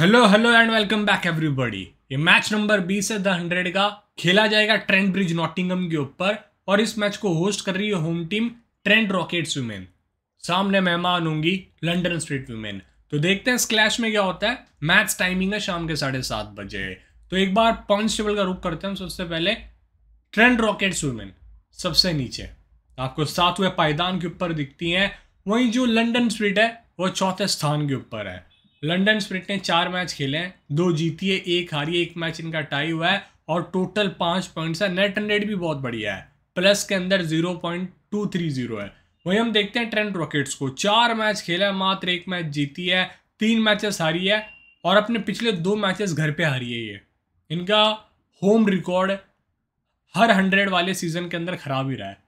hello hello and welcome back everybody ये match number बीस है द हंड्रेड का खेला जाएगा ट्रेंट ब्रिज नॉटिंगम के ऊपर और इस मैच को होस्ट कर रही है home team Trent Rockets women सामने मेहमान होंगी लंडन स्ट्रीट वुमेन तो देखते हैं इस क्लैश में क्या होता है मैच टाइमिंग है शाम के साढ़े सात बजे तो एक बार पॉइंट टेबल का रुख करते हैं सबसे पहले ट्रेंड रॉकेट्स वुमेन सबसे नीचे आपको सातवें पायदान के ऊपर दिखती हैं वहीं जो लंडन स्ट्रीट है वो चौथे स्थान के ऊपर है लंडन स्प्रिट ने चार मैच खेले हैं दो जीती है एक हारी है एक मैच इनका टाई हुआ है और टोटल पाँच पॉइंट्स है नेट हंड्रेड भी बहुत बढ़िया है प्लस के अंदर zero point two three zero है वहीं हम देखते हैं ट्रेंट रॉकेट्स को चार मैच खेला है मात्र एक मैच जीती है तीन मैचेस हारी है और अपने पिछले दो मैचेस घर पे हारी है ये इनका होम रिकॉर्ड हर हंड्रेड वाले सीज़न के अंदर ख़राब ही रहा है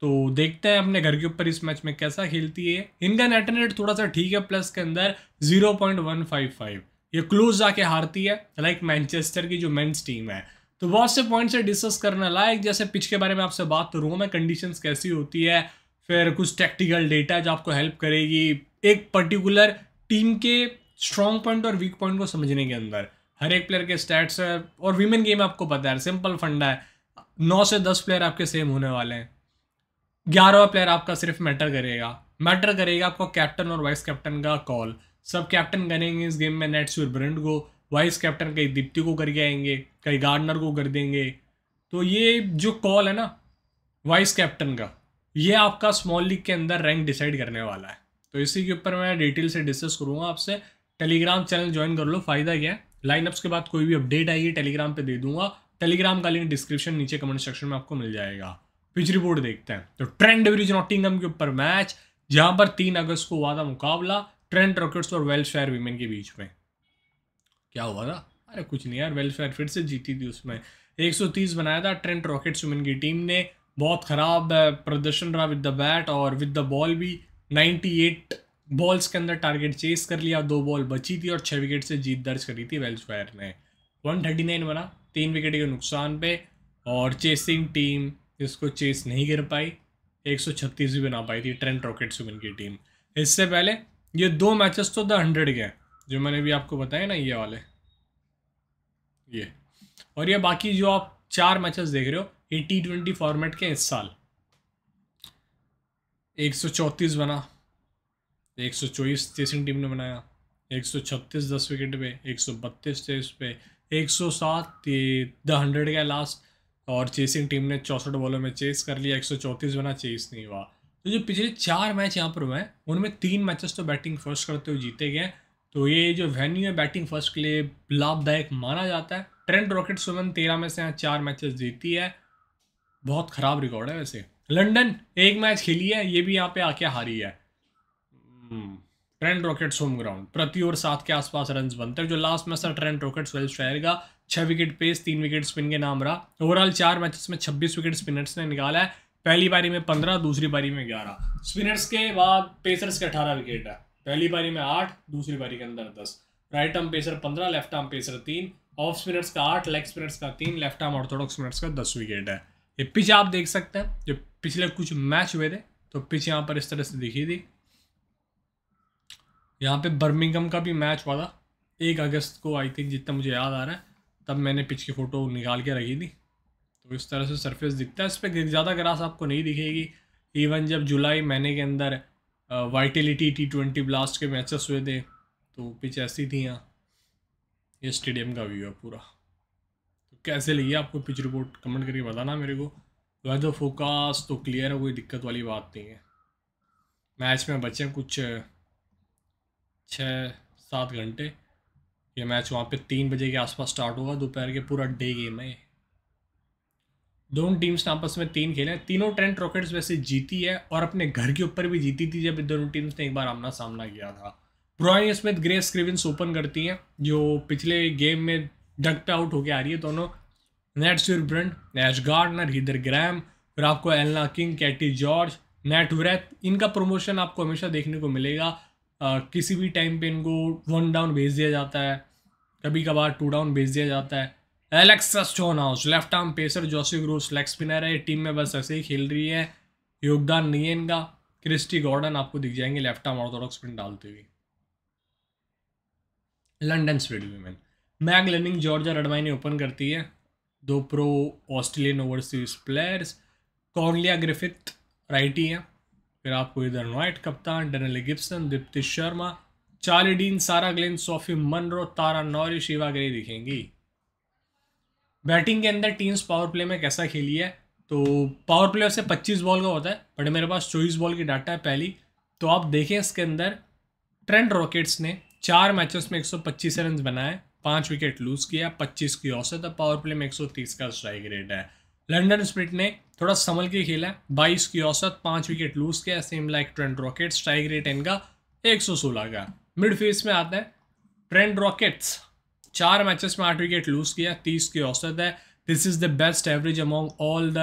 तो देखते हैं अपने घर के ऊपर इस मैच में कैसा खेलती है इनका नेट रेट थोड़ा सा ठीक है प्लस के अंदर फाइव ये क्लोज जाके हारती है लाइक मैनचेस्टर की जो मेन्स टीम है तो बहुत से पॉइंट से डिस्कस करना लायक जैसे पिच के बारे में आपसे बात तो मैं है कंडीशन कैसी होती है फिर कुछ टेक्टिकल डेटा जो आपको हेल्प करेगी एक पर्टिकुलर टीम के स्ट्रॉन्ग पॉइंट और वीक पॉइंट को समझने के अंदर हर एक प्लेयर के स्टैट्स है और वीमेन गेम आपको पता है सिंपल फंडा है नौ से दस प्लेयर आपके सेम होने वाले हैं ग्यारहवा प्लेयर आपका सिर्फ मैटर करेगा मैटर करेगा आपको कैप्टन और वाइस कैप्टन का कॉल सब कैप्टन करेंगे इस गेम में नेट्स ब्रिंड को वाइस कैप्टन कहीं दीप्ति को करके आएंगे कहीं गार्डनर को कर देंगे तो ये जो कॉल है ना वाइस कैप्टन का ये आपका स्मॉल लीग के अंदर रैंक डिसाइड करने वाला है तो इसी के ऊपर मैं डिटेल से डिस्कस करूँगा आपसे टेलीग्राम चैनल ज्वाइन कर लो फ़ायदा क्या है लाइनअप्स के बाद कोई भी अपडेट आएगी टेलीग्राम पे दे दूंगा टेलीग्राम का लिंक डिस्क्रिप्शन नीचे कमेंट सेक्शन में आपको मिल जाएगा पिच रिपोर्ट देखते हैं तो ट्रेंड ब्रिज नॉटिंगम के ऊपर मैच जहां पर तीन अगस्त को हुआ था मुकाबला ट्रेंड रॉकेट्स और वेलफेयर वीमेन के बीच में क्या हुआ था अरे कुछ नहीं यार वेलफेयर फिर से जीती थी उसमें 130 बनाया था ट्रेंट रॉकेट्स वीमेन की टीम ने बहुत ख़राब प्रदर्शन रहा विद द बैट और विद द बॉल भी 98 बॉल्स के अंदर टारगेट चेस कर लिया दो बॉल बची थी और छः विकेट से जीत दर्ज करी थी वेल्सफायर ने 139 बना तीन विकेट के नुकसान पे और चेसिंग टीम इसको चेस नहीं गिर पाई एक सौ छत्तीस भी बना पाई थी ट्रेंट रॉकेट से की टीम इससे पहले ये दो मैचेस तो द हंड्रेड के जो मैंने भी आपको बताया ना ये वाले ये और ये बाकी जो आप चार मैचेस देख रहे हो ये टी ट्वेंटी फॉर्मेट के इस साल एक सौ चौंतीस बना एक सौ चौबीस चेसिंग टीम ने बनाया एक सौ छत्तीस दस विकेट पे एक सौ बत्तीस चेस पे एक सौ सात द हंड्रेड गया लास्ट और चेसिंग टीम ने चौंसठ बॉलों में चेस कर लिया एक सौ बना चेस नहीं हुआ तो जो पिछले चार मैच यहाँ पर हुए हैं उनमें तीन मैचेस तो बैटिंग फर्स्ट करते हुए जीते गए तो ये जो वेन्यू है बैटिंग फर्स्ट के लिए लाभदायक माना जाता है ट्रेंड रॉकेट सुमन तेरह में से यहाँ चार मैचेस जीती है बहुत ख़राब रिकॉर्ड है वैसे लंदन एक मैच खेली है ये भी यहाँ पे आके हारी है ट्रेंड रॉकेट्स होम ग्राउंड प्रति ओवर सात के आसपास रन बनते हैं जो लास्ट मैच था ट्रेंड रॉकेट्स वेल्स शहर का छः विकेट पेस तीन विकेट स्पिन के नाम रहा ओवरऑल चार मैचेस में छब्बीस विकेट स्पिनर्स ने निकाला है पहली पारी में पंद्रह दूसरी पारी में ग्यारह स्पिनर्स के बाद पेसर्स के अठारह विकेट है पहली पारी में आठ दूसरी पारी के अंदर दस राइट आर्म पेसर पंद्रह लेफ्ट आर्म पेसर तीन ऑफ स्पिनर्स का आठ लेग स्पिनर्स का तीन लेफ्ट आर्म ऑर्थोडॉक्स स्पिनर्स का दस विकेट है ये पिच आप देख सकते हैं जो पिछले कुछ मैच हुए थे तो पिच यहाँ पर इस तरह से दिखी थी यहाँ पे बर्मिंगम का भी मैच हुआ था एक अगस्त को आई थिंक जितना मुझे याद आ रहा है तब मैंने पिच की फ़ोटो निकाल के रखी थी तो इस तरह से सरफेस दिखता है इस पर ज़्यादा ग्रास आपको नहीं दिखेगी इवन जब जुलाई महीने के अंदर वाइटिलिटी टी ट्वेंटी ब्लास्ट के मैचेस हुए थे तो पिच ऐसी थी यहाँ ये स्टेडियम का व्यू है पूरा तो कैसे लगी आपको पिच रिपोर्ट कमेंट करके बताना मेरे को वेदर फोकस तो क्लियर है कोई दिक्कत वाली बात नहीं है मैच में बचे कुछ छः सात घंटे ये मैच वहाँ पे तीन बजे के आसपास स्टार्ट होगा दोपहर के पूरा डे गेम है दोनों टीम्स ने आपस में तीन खेले हैं तीनों ट्रेंट रॉकेट्स वैसे जीती है और अपने घर के ऊपर भी जीती थी जब दोनों टीम्स ने एक बार आमना सामना किया था Bryony Smith Grace Scrivens open करती हैं जो पिछले गेम में डक पे आउट होके आ रही है दोनों Nat Sciver Brunt Ash Gardner Heather Graham फिर आपको Alana King Katie George Nat Wraith इनका प्रमोशन आपको हमेशा देखने को मिलेगा आ, किसी भी टाइम पे इनको वन डाउन भेज दिया जाता है कभी कभार टू डाउन भेज दिया जाता है Alex Stonehouse left arm pacer जोसिफ रूस लेग स्पिनर है टीम में बस ऐसे ही खेल रही है योगदान नहीं है इनका क्रिस्टी गॉर्डन आपको दिख जाएंगे लेफ्ट आर्म ऑर्थोडॉक्स स्पिन डालते हुए London Spirit women Meg Lanning Georgia Redmayne open करती है दो pro Australian overseas players Cordelia Griffith righty हैं फिर आपको इधर नॉइट कप्तान Danni Gibson Deepti Sharma Charlie Dean Sarah Glenn Sophie Munro Tara Norris Eva Gray दिखेंगी बैटिंग के अंदर टीम्स पावर प्ले में कैसा खेली है तो पावर प्ले से 25 बॉल का होता है बट मेरे पास चौबीस बॉल की डाटा है पहली तो आप देखें इसके अंदर ट्रेंड रॉकेट्स ने चार मैचेस में 125 रन बनाए पाँच विकेट लूज किया 25 की औसत है पावर प्ले में 130 का स्ट्राइक रेट है लंडन स्प्रिट ने थोड़ा संभल के खेला बाईस की औसत पाँच विकेट लूज किया same like Trent Rocket strike rate इनका एक का मिडफील्ड में आते हैं ट्रेंड रॉकेट्स चार मैचेस में आठ विकेट लूज किया तीस की औसत है this is the best average among all the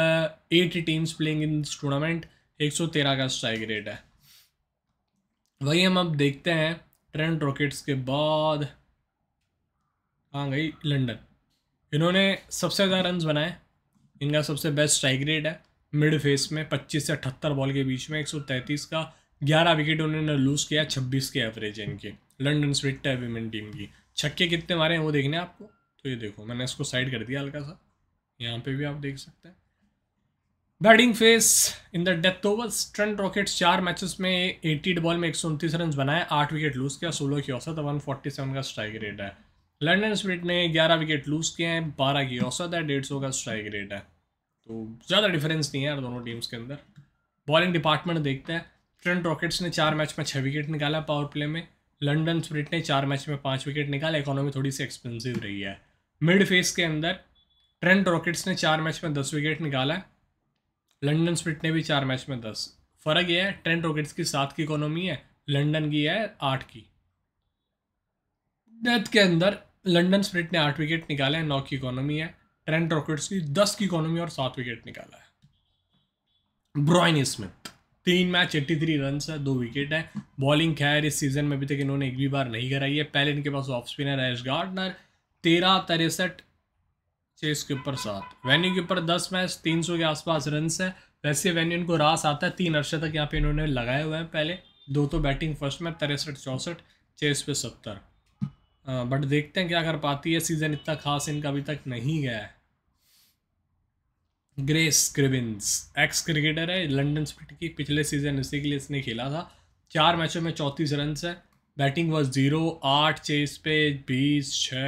eight teams playing in this tournament एक सौ तेरह का स्ट्राइक रेट है वही हम अब देखते हैं ट्रेंड रॉकेट्स के बाद कहाँ गई लंडन इन्होंने सबसे ज़्यादा रन बनाए इनका सबसे बेस्ट स्ट्राइक रेट है मिड फेस में पच्चीस से अठहत्तर बॉल के बीच में एक सौ तैंतीस का ग्यारह विकेट उन्होंने लूज़ किया छब्बीस के एवरेज है इनके लंडन स्विट है विमेन टीम की छक्के कितने मारे हैं वो देखने आपको तो ये देखो मैंने इसको साइड कर दिया हल्का सा यहाँ पे भी आप देख सकते हैं batting phase in the death overs Trent Rockets चार मैचेस में एट्टी बॉल में एक सौ उनतीस रन बनाए आठ विकेट लूज किया सोलह की औसत वन फोर्टी सेवन का स्ट्राइक रेट है लंडन स्पिरिट ने ग्यारह विकेट लूज किए हैं बारह की औसत है डेढ़ सौ का स्ट्राइक रेट है तो ज़्यादा डिफरेंस नहीं है यार दोनों टीम्स के अंदर बॉलिंग डिपार्टमेंट देखते हैं ट्रेंट रॉकेट्स ने चार मैच में छः विकेट निकाला पावर प्ले में लंडन स्प्रिट ने चार मैच में पाँच विकेट निकाला इकोनॉमी थोड़ी सी एक्सपेंसिव रही है मिड फेस के अंदर ट्रेंट रॉकेट्स ने चार मैच में दस विकेट निकाला लंडन स्प्रिट ने भी चार मैच में दस फ़र्क यह है ट्रेंट रॉकेट्स की सात की इकोनॉमी है लंडन की है आठ की डेथ के अंदर लंडन स्प्रिट ने आठ विकेट निकाले हैं नौ की इकोनॉमी है ट्रेंट रॉकेट्स की दस की इकोनॉमी और सात विकेट निकाला है ब्रॉइन स्मिथ तीन मैच एट्टी थ्री रन है दो विकेट है बॉलिंग खैर इस सीजन में अभी तक इन्होंने एक भी बार नहीं कराई है पहले इनके पास ऑफ स्पिनर एश गार्डनर तेरह तिरसठ चेस के ऊपर सात वेन्यू के ऊपर दस मैच तीन सौ के आसपास रन है वैसे वेन्यू इनको रास आता है तीन अरसे तक यहाँ पे इन्होंने लगाए हुए हैं पहले दो तो बैटिंग फर्स्ट में तिरसठ चौंसठ चेस पे सत्तर बट देखते हैं क्या कर पाती है सीज़न इतना खास इनका अभी तक नहीं गया है ग्रेस ग्रिविंस एक्स क्रिकेटर है लंडन स्पिट की पिछले सीजन इसी के लिए इसने खेला था चार मैचों में चौंतीस रन है बैटिंग वॉज जीरो आठ चेस पे बीस छ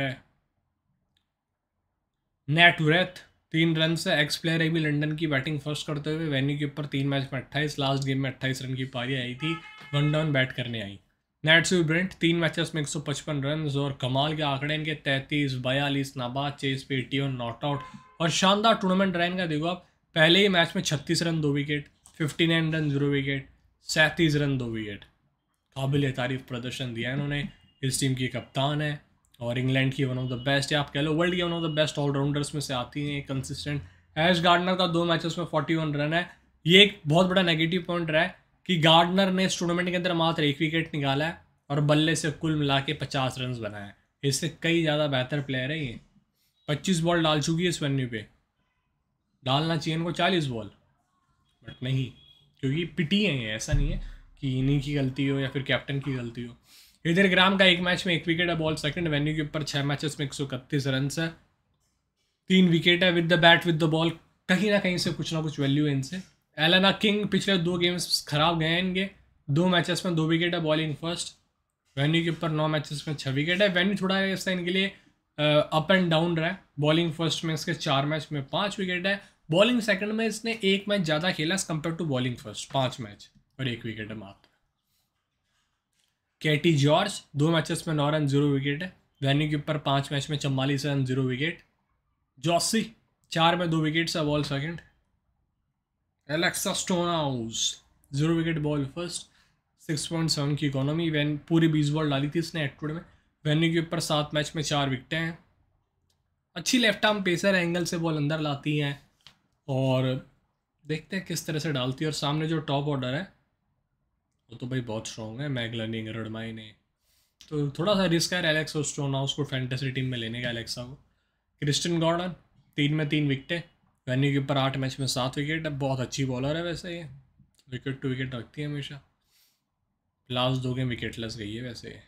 नेट व्रेथ तीन रन है एक्स प्लेयर है भी लंडन की बैटिंग फर्स्ट करते हुए वेन्यू के ऊपर तीन मैच में अट्ठाईस लास्ट गेम में अट्ठाईस रन की पारी आई थी वन डाउन बैट करने आई नैट्सू ब्रेंट तीन मैचेस में 155 रन और कमाल के आंकड़े इनके 33, बयालीस नाबाद चेस पे और नॉट आउट और शानदार टूर्नामेंट रहा का देखो आप पहले ही मैच में 36 रन दो विकेट 59 रन जीरो विकेट सैंतीस रन दो विकेट काबिल तारीफ प्रदर्शन दिया इन्होंने इस टीम की कप्तान है और इंग्लैंड की वन ऑफ द बेस्ट है आप कह लो वर्ल्ड की one of the best allrounders में से आती हैं कंसिस्टेंट एश गार्डनर का दो मैचेस में वन रन है ये एक बहुत बड़ा नेगेटिव पॉइंट रहा है कि गार्डनर ने इस टूर्नामेंट के अंदर मात्र एक विकेट निकाला है और बल्ले से कुल मिला के पचास रन बनाए इससे कई ज़्यादा बेहतर प्लेयर है ये पच्चीस बॉल डाल चुकी है इस वेन्यू पे डालना चाहिए इनको चालीस बॉल बट नहीं क्योंकि पिटी है ये ऐसा नहीं है कि इन्हीं की गलती हो या फिर कैप्टन की गलती हो इधर ग्राम का एक मैच में एक विकेट है बॉल सेकंड वेन्यू के ऊपर छः मैचेस में एक सौ इकतीस रन है तीन विकेट है with the bat with the ball कहीं ना कहीं से कुछ ना कुछ वैल्यू है इनसे एलाना किंग पिछले दो गेम्स खराब गए हैं इनके दो मैचेस में दो विकेट है बॉलिंग फर्स्ट वेन्यू के ऊपर नौ मैचेस में छः विकेट है वेन्यू थोड़ा ऐसा इनके लिए अप एंड डाउन रहा है बॉलिंग फर्स्ट में इसके चार मैच में पाँच विकेट है बॉलिंग सेकंड में इसने एक मैच ज़्यादा खेला as compared to bowling first पाँच मैच और एक विकेट है मात्र कैटी जॉर्ज दो मैचेस में नौ रन जीरो विकेट है वेन्यू के ऊपर पाँच मैच में चम्बालीस रन जीरो विकेट जॉसी चार में दो विकेट्स है ball second Alexa Stonehouse zero wicket ball first six point seven की इकोनॉमी वैन पूरी बीस बॉल डाली थी इसने एटवुड में वेन्यू के ऊपर सात मैच में चार विकटें हैं अच्छी लेफ्ट आर्म पेसर एंगल से बॉल अंदर लाती हैं और देखते हैं किस तरह से डालती है और सामने जो टॉप ऑर्डर है वो तो भाई बहुत स्ट्रॉन्ग है मैगलनिंग रडमाई ने तो थोड़ा सा रिस्क है एलेक्सा और स्टोन हाउस को फैंटेसी टीम में लेने का एलेक्सा को क्रिस्टन गॉर्डन तीन में तीन विकटें वेन्यू के ऊपर आठ मैच में सात विकेट है बहुत अच्छी बॉलर है वैसे ये विकेट टू विकेट रखती है हमेशा लास्ट दो गेम विकेटलेस गई है वैसे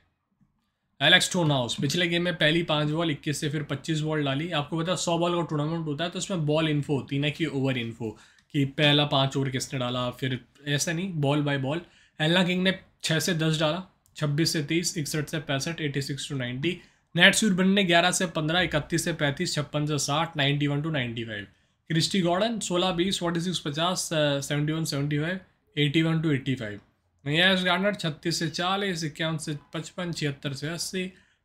एलेक्स हाउस पिछले गेम में पहली पाँच बॉल इक्कीस से फिर पच्चीस बॉल डाली आपको पता है सौ बॉल का टूर्नामेंट होता है तो उसमें बॉल इन्फो होती है ना कि ओवर इन्फो कि पहला पाँच ओवर किसने डाला फिर ऐसा नहीं ball by ball Alana King ने छः से दस डाला छब्बीस से तीस इकसठ से पैंसठ eighty six to ninety Nat Sciver Brunt ने ग्यारह से पंद्रह इकतीस से पैंतीस छप्पन से साठ ninety one to ninety five Kirstie Gordon सोलह बीस फोर्टी सिक्स पचास seventy one seventy five eighty one to eighty five Ash Gardner छत्तीस से चालीस इक्यावन से पचपन छिहत्तर से अस्सी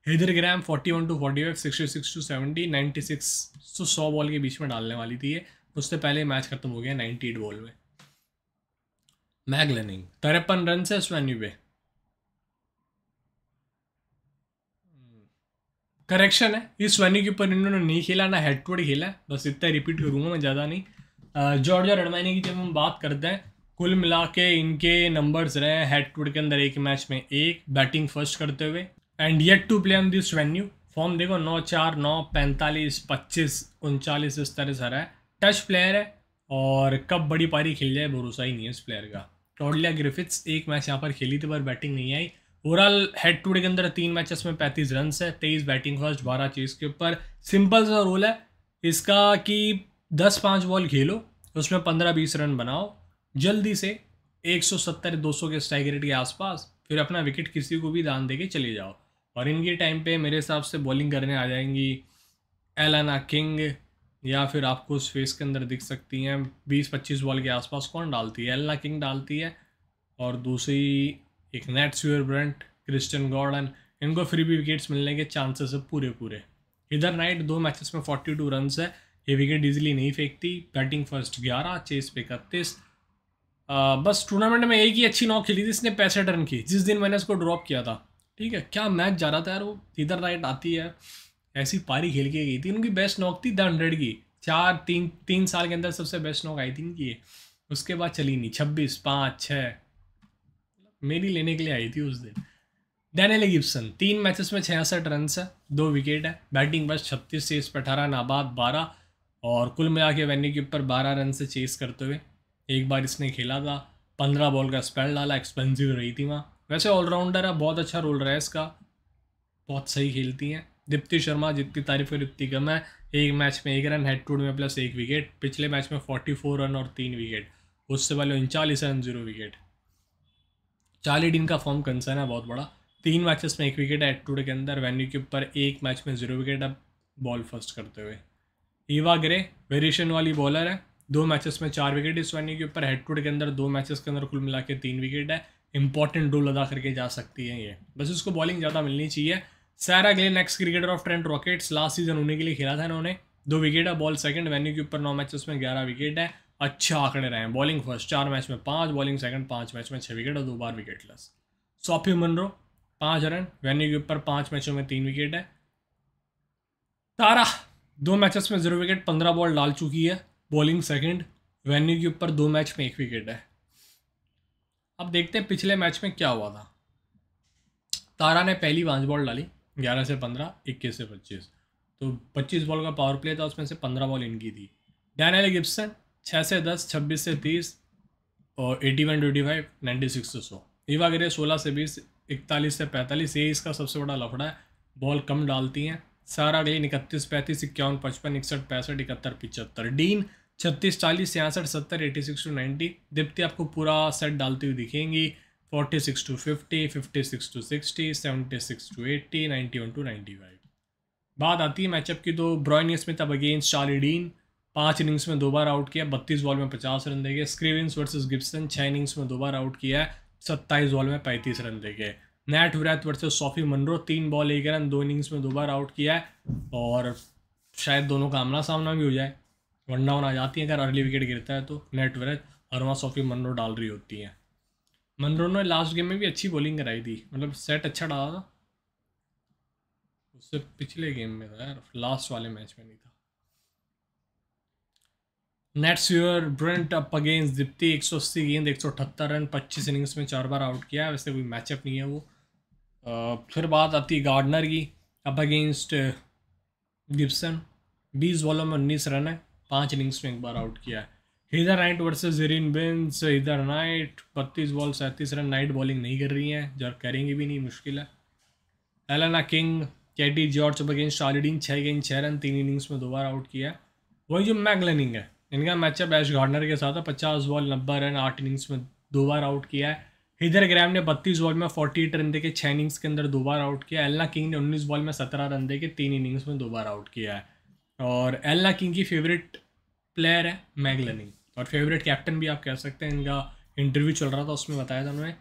Heather Graham forty one to forty five sixty six to seventy ninety six to सौ बॉल के बीच में डालने वाली थी ये उससे पहले मैच खत्म हो गया नाइन्टी एट बॉल में मैगलनिंग तिरपन रन से पे करेक्शन है इस वेन्यू के ऊपर इन्होंने नहीं खेला ना हेड टू खेला बस इतना रिपीट करूँगा मैं ज़्यादा नहीं जॉर्ज और रडमैनी की जब हम बात करते हैं कुल मिला के इनके नंबर्स रहे हैं हेड टू के अंदर एक मैच में एक बैटिंग फर्स्ट करते हुए and yet to play on this venue form देखो नौ चार नौ पैंतालीस पच्चीस उनचालीस इस तरह से रहा है टच प्लेयर है और कब बड़ी पारी खेल जाए भरोसा ही नहीं है इस प्लेयर का टॉडलिया ग्रिफिथ्स एक मैच यहाँ पर खेली थी पर बैटिंग नहीं आई ओवरऑल हेड टू डे के अंदर तीन मैचेस में पैंतीस रन है तेईस बैटिंग फर्स्ट बारह चीज के ऊपर सिंपल सा रोल है इसका कि दस पाँच बॉल खेलो उसमें पंद्रह बीस रन बनाओ जल्दी से एक सौ सत्तर दो सौ के स्ट्राइक रेट के आसपास फिर अपना विकेट किसी को भी दान दे के चले जाओ और इनके टाइम पे मेरे हिसाब से बॉलिंग करने आ जाएंगी एलाना किंग या फिर आपको उस फेस के अंदर दिख सकती हैं बीस पच्चीस बॉल के आसपास कौन डालती है एलना किंग डालती है और दूसरी एक Nat Sciver Brunt Kirsten Gordon इनको फ्री भी विकेट्स मिलने के चांसेस है पूरे पूरे इधर नाइट दो मैचेस में फोर्टी टू रन है ये विकेट इजीली नहीं फेंकती बैटिंग फर्स्ट ग्यारह चेस पे इकतीस बस टूर्नामेंट में एक ही अच्छी नॉक खेली थी इसने पैंसठ रन की जिस दिन मैंने इसको ड्रॉप किया था ठीक है क्या मैच जा रहा था यार वो इधर नाइट आती है ऐसी पारी खेल के गई थी उनकी बेस्ट नॉक थी द हंड्रेड की चार तीन तीन साल के अंदर सबसे बेस्ट नॉक आई थी ये उसके बाद चली नहीं छब्बीस पाँच छः मेरी लेने के लिए आई थी उस दिन डैनियल गिब्सन तीन मैचेस में छियासठ रन है दो विकेट है बैटिंग बस छत्तीस चेस पर अठारह नाबाद बारह और कुल मिला के वेन्यू के ऊपर बारह रन से चेस करते हुए एक बार इसने खेला था पंद्रह बॉल का स्पेल डाला एक्सपेंसिव रही थी वहाँ वैसे ऑलराउंडर है बहुत अच्छा रोल रहा है इसका बहुत सही खेलती हैं दीप्ति शर्मा जितनी तारीफ करी उतनी कम है एक मैच में एक रन हेड टू में प्लस एक विकेट पिछले मैच में फोर्टी फोर रन और तीन विकेट उससे पहले उनचालीस run zero wicket Charlie Dean का फॉर्म कंसर्न है बहुत बड़ा तीन मैचेस में एक विकेट है टूडे के अंदर वेन्यू के ऊपर एक मैच में जीरो विकेट अब बॉल फर्स्ट करते हुए ईवा ग्रे वेरिएशन वाली बॉलर है दो मैचेस में चार विकेट इस वेन्यू के ऊपर हेड टूड के अंदर दो मैचेस के अंदर कुल मिला के तीन विकेट है इंपॉर्टेंट रोल अदा करके जा सकती है ये बस उसको बॉलिंग ज़्यादा मिलनी चाहिए Sarah Glenn next cricketer of Trent Rockets last season उन्हीं के लिए खेला था इन्होंने दो विकेट है बॉल सेकंड वेन्यू के ऊपर नौ मैचेस में ग्यारह विकेट है अच्छा आंकड़े रहे हैं बॉलिंग फर्स्ट चार मैच में पाँच बॉलिंग सेकंड पाँच मैच में छः विकेट और दो बार विकेट लस सॉफी मनरो पाँच रन वेन्यू के ऊपर पाँच मैचों में तीन विकेट है तारा दो मैचेस में जीरो विकेट पंद्रह बॉल डाल चुकी है बॉलिंग सेकंड वेन्यू के ऊपर दो मैच में एक विकेट है अब देखते हैं पिछले मैच में क्या हुआ था तारा ने पहली पाँच बॉल डाली ग्यारह से पंद्रह इक्कीस से पच्चीस तो पच्चीस बॉल का पावर प्ले था उसमें से पंद्रह बॉल इनकी थी डैनल गिब्सन छः से दस छब्बीस से तीस और eighty one twenty five ninety six से सौ रीवा गिरे सोलह से बीस इकतालीस से पैंतालीस ये इसका सबसे बड़ा लफड़ा है बॉल कम डालती हैं सारा गई इकतीस पैंतीस इक्यावन पचपन इकसठ पैंसठ इकहत्तर पिचहत्तर डीन छत्तीस चालीस छियासठ सत्तर eighty six to ninety Deepti आपको पूरा सेट डालती हुई दिखेंगी forty six to fifty fifty six to sixty seventy six to eighty ninety one to ninety five बात आती है मैचअप की तो ब्रॉयनी स्मिथ अब अगेंस्ट चार्ली डीन पाँच इनिंग्स में दो बार आउट किया बत्तीस बॉल में पचास रन दे गए स्क्रीविंस वर्सेज गिप्सन छः इनिंग्स में दो बार आउट किया है सत्ताईस बॉल में पैंतीस रन दे गए नैट विराट वर्सेज सॉफी मनरो तीन बॉल एक रन दो इनिंग्स में दो बार आउट किया है और शायद दोनों का आमना सामना भी हो जाए वन डाउन आ जाती है अगर अर्ली विकेट गिरता है तो नेट विराट और वहाँ सॉफी मनरो डाल रही होती हैं मनरो ने लास्ट गेम में भी अच्छी बॉलिंग कराई थी मतलब सेट अच्छा डाला था उससे पिछले गेम में था यार लास्ट वाले मैच में नहीं था Nat Sciver Brunt up against Deepti अस्सी गेंद एक सौ अठहत्तर रन पच्चीस इनिंग्स में चार बार आउट किया वैसे कोई मैचअप नहीं है वो आ, फिर बात आती है गार्डनर की अप अगेंस्ट गिब्सन बीस बॉलों में उन्नीस रन है पाँच इनिंग्स में एक बार आउट किया है हिदर नाइट वर्सेज जेरिन बेंस हिदर नाइट बत्तीस बॉल सैंतीस रन नाइट बॉलिंग नहीं कर रही हैं जब करेंगी भी नहीं मुश्किल है Alana King Katie George up against Charlie Dean छः गेंद छः रन तीन इनिंग्स में दो बार आउट किया है वही जो मैगलनिंग है इनका मैचअप एश गार्डनर के साथ है पचास बॉल नब्बे रन आठ इनिंग्स में दो बार आउट किया है हिदर ग्रैम ने बत्तीस बॉल में फोर्टी एट रन के छः इनिंग्स के अंदर दो बार आउट किया एल्ला किंग ने उन्नीस बॉल में सत्रह रन के तीन इनिंग्स में दो बार आउट किया है और एलना किंग की फेवरेट प्लेयर है मैगलनिंग और फेवरेट कैप्टन भी आप कह सकते हैं इनका इंटरव्यू चल रहा था उसमें बताया था उन्होंने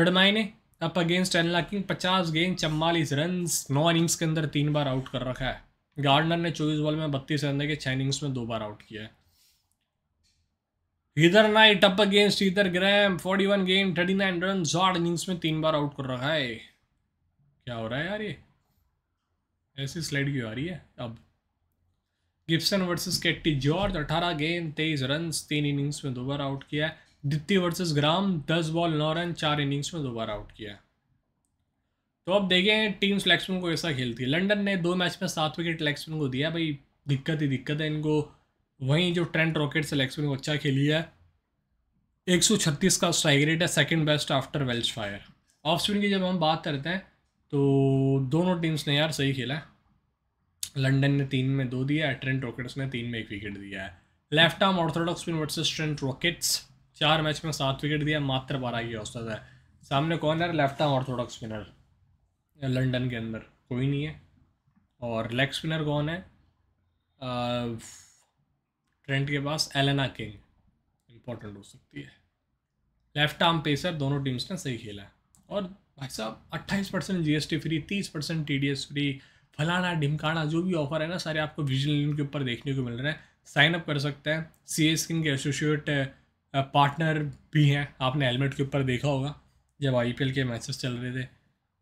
रडमाई ने अप अगेंस्ट एल्ला किंग पचास गेंद चम्बालीस रन नौ इनिंग्स के अंदर तीन बार आउट कर रखा है गार्डनर ने चौबीस बॉल में बत्तीस रन के छः इनिंग्स में दो बार आउट किया है Heather Knight up against Heather Graham forty one game thirty nine run जॉड इनिंग्स में तीन बार आउट कर रखा है क्या हो रहा है यार ये ऐसी स्लाइड क्यों आ रही है अब गिप्सन वर्सेस कैटी जॉर्ज अठारह गेम तेईस रन तीन इनिंग्स में दो बार आउट किया दित्ती वर्सेस ग्राम दस बॉल नौ रन चार इनिंग्स में दो बार आउट किया तो अब देखें टीम सिलेक्शन को ऐसा खेलती है लंदन ने दो मैच में सात विकेट लेग को दिया भाई दिक्कत ही दिक्कत है इनको वहीं जो ट्रेंट रॉकेट सेलेक्शन वो अच्छा खेली है 136 का स्ट्राइक रेट है second best after Welsh Fire off spin की जब हम बात करते हैं तो दोनों टीम्स ने यार सही खेला है लंडन ने तीन में दो दिया है ट्रेंट रॉकेट्स ने तीन में एक विकेट दिया है left arm orthodox spin versus Trent Rockets चार मैच में सात विकेट दिया मात्र बारह की औसत है सामने कौन है left arm orthodox spinner London के अंदर कोई नहीं है और लेग स्पिनर कौन है ट्रेंट के पास एलेना किंग इंपॉर्टेंट हो सकती है लेफ्ट आर्म पेसर दोनों टीम्स ने सही खेला और भाई साहब अट्ठाईस percent G S T free तीस percent T D S free फलाना ढिमकाना जो भी ऑफर है ना सारे आपको विजुअल के ऊपर देखने को मिल रहे हैं साइन अप कर सकते हैं सी एस किंग के एसोसिएट पार्टनर भी हैं आपने हेलमेट के ऊपर देखा होगा जब आई पी एल के मैचेस चल रहे थे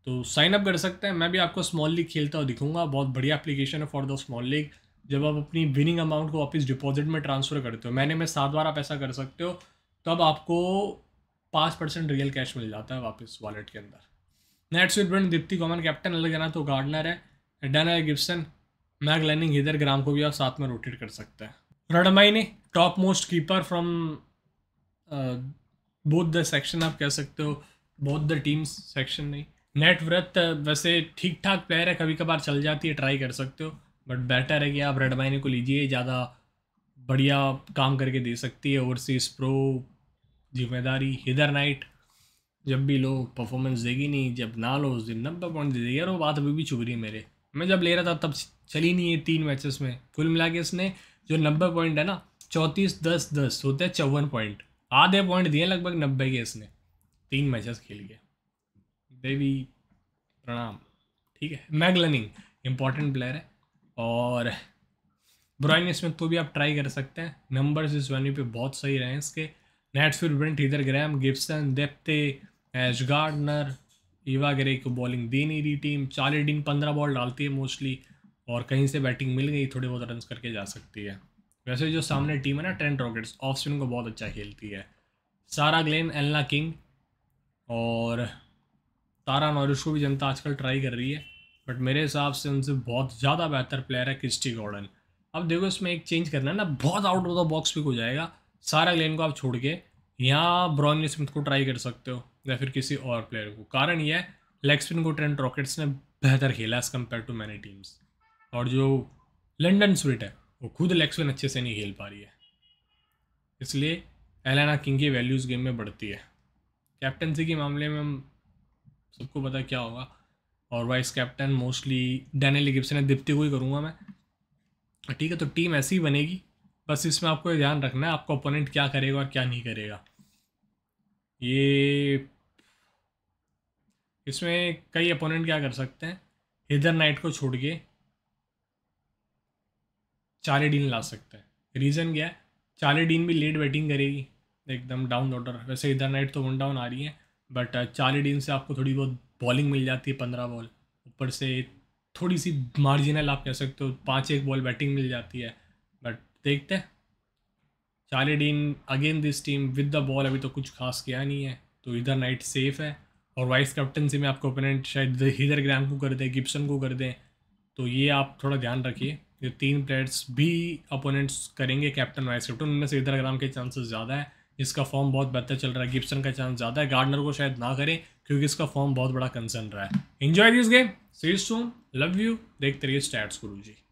तो साइन अप कर सकते हैं मैं भी आपको स्मॉल लीग खेलता हुआ दिखूंगा बहुत बढ़िया एप्लीकेशन है फॉर द स्मॉल लीग जब आप अपनी विनिंग अमाउंट को वापस डिपॉजिट में ट्रांसफ़र करते हो महीने में सात बार आप ऐसा कर सकते हो तब आपको पाँच परसेंट रियल कैश मिल जाता है वापस वॉलेट के अंदर Nat Brunt Deepti common captain अलग जाना तो गार्डनर है डन है Gibson Meg Lanning Heather Graham को भी आप साथ में रोटेट कर सकते हैं रडमाई ने top most keeper from both the section आप कह सकते हो बोथ द टीम सेक्शन नहीं नेट व्रत वैसे ठीक ठाक प्लेयर है कभी कभार चल जाती है ट्राई कर सकते हो बट बेटर है कि आप रेड माइनी को लीजिए ज़्यादा बढ़िया काम करके दे सकती है ओवरसीज प्रो जिम्मेदारी हिदर नाइट जब भी लो परफॉर्मेंस देगी नहीं जब ना लो उस दिन नब्बे पॉइंट दे देगी यार वो बात अभी भी चुभ रही है मेरे मैं जब ले रहा था तब चली नहीं है तीन मैचेस में कुल मिला के इसने जो नब्बे पॉइंट है ना चौंतीस दस दस होते हैं चौवन पॉइंट आधे पॉइंट दिए लगभग नब्बे के इसने तीन मैचेस खेल के देवी प्रणाम ठीक है मैगलनिंग इंपॉर्टेंट प्लेयर है और ब्राइन स्मिथ को भी आप ट्राई कर सकते हैं नंबर्स इस वेन्यू पे बहुत सही रहे हैं इसके फिर ब्रिंट इधर ग्रैम गिब्सन देपते एज गार्डनर ईवा ग्रे को बॉलिंग दे नहीं रही टीम चाली डीन पंद्रह बॉल डालती है मोस्टली और कहीं से बैटिंग मिल गई थोड़े बहुत रन करके जा सकती है वैसे जो सामने टीम है ना ट्रेंट रॉकेट्स ऑफ स्पिन को बहुत अच्छा खेलती है सारा ग्लेन एलना किंग और तारा नॉरिश को भी जनता आजकल ट्राई कर रही है बट मेरे हिसाब से उनसे बहुत ज़्यादा बेहतर प्लेयर है क्रिस्टी गॉर्डन अब देखो इसमें एक चेंज करना है ना बहुत out of the box pick हो जाएगा सारा लेन को आप छोड़ के यहाँ ब्रॉन स्मिथ को ट्राई कर सकते हो या फिर किसी और प्लेयर को कारण यह है लेग स्पिन को ट्रेंट रॉकेट्स ने बेहतर खेला as compare to many teams और जो लंडन स्विट है वो खुद लेग स्पिन अच्छे से नहीं खेल पा रही है इसलिए एलाना किंग की वैल्यूज़ गेम में बढ़ती है कैप्टनसी के मामले में हम सबको पता क्या होगा और vice captain mostly Danielle Gibson या दिप्ति को ही करूँगा मैं ठीक है तो टीम ऐसी ही बनेगी बस इसमें आपको ये ध्यान रखना है आपका ओपोनेंट क्या करेगा और क्या नहीं करेगा ये इसमें कई अपोनेंट क्या कर सकते हैं हिदर नाइट को छोड़ के चारे डीन ला सकते हैं रीज़न क्या है चारे डीन भी लेट बैटिंग करेगी एकदम डाउन ऑर्डर वैसे हिदर नाइट तो वन डाउन आ रही है बट चारे डीन से आपको थोड़ी बहुत बॉलिंग मिल जाती है पंद्रह बॉल ऊपर से थोड़ी सी मार्जिनल आप कह सकते हो पाँच एक बॉल बैटिंग मिल जाती है बट देखते हैं Charlie Dean again this team with the ball अभी तो कुछ खास किया नहीं है तो इधर नाइट सेफ है और वाइस कैप्टनसी में आपको ओपोनेंट शायद हीदर ग्राम को कर दें गिप्सन को कर दें तो ये आप थोड़ा ध्यान रखिए ये तीन प्लेयर्स भी अपोनेंट्स करेंगे कैप्टन वाइस कैप्टन उनमें से इधर ग्राम के चांसेस ज़्यादा है इसका फॉर्म बहुत बेहतर चल रहा है गिप्सन का चांस ज़्यादा है गार्डनर को शायद ना करें क्योंकि इसका फॉर्म बहुत बड़ा कंसर्न रहा है enjoy this game sees soon love you देखते रहिए स्टैट्स गुरु जी